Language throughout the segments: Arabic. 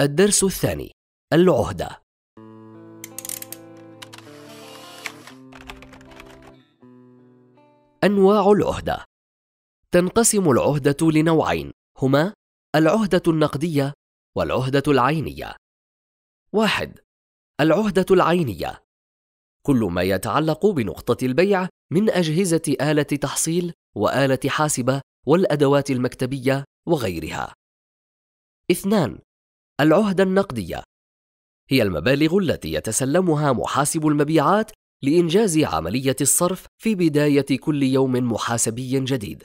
الدرس الثاني العهدة أنواع العهدة تنقسم العهدة لنوعين هما العهدة النقدية والعهدة العينية. واحد العهدة العينية كل ما يتعلق بنقطة البيع من أجهزة آلة تحصيل وآلة حاسبة والأدوات المكتبية وغيرها. اثنان العهدة النقدية هي المبالغ التي يتسلمها محاسب المبيعات لإنجاز عملية الصرف في بداية كل يوم محاسبي جديد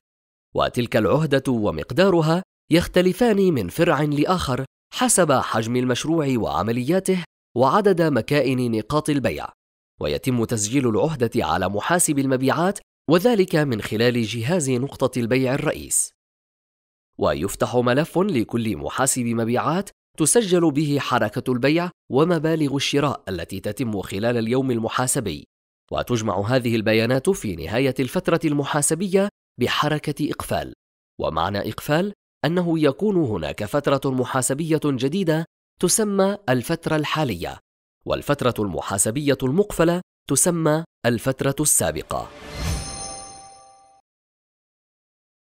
وتلك العهدة ومقدارها يختلفان من فرع لآخر حسب حجم المشروع وعملياته وعدد مكائن نقاط البيع ويتم تسجيل العهدة على محاسب المبيعات وذلك من خلال جهاز نقطة البيع الرئيس ويفتح ملف لكل محاسب مبيعات تسجل به حركة البيع ومبالغ الشراء التي تتم خلال اليوم المحاسبي، وتجمع هذه البيانات في نهاية الفترة المحاسبية بحركة إقفال، ومعنى إقفال أنه يكون هناك فترة محاسبية جديدة تسمى الفترة الحالية، والفترة المحاسبية المقفلة تسمى الفترة السابقة.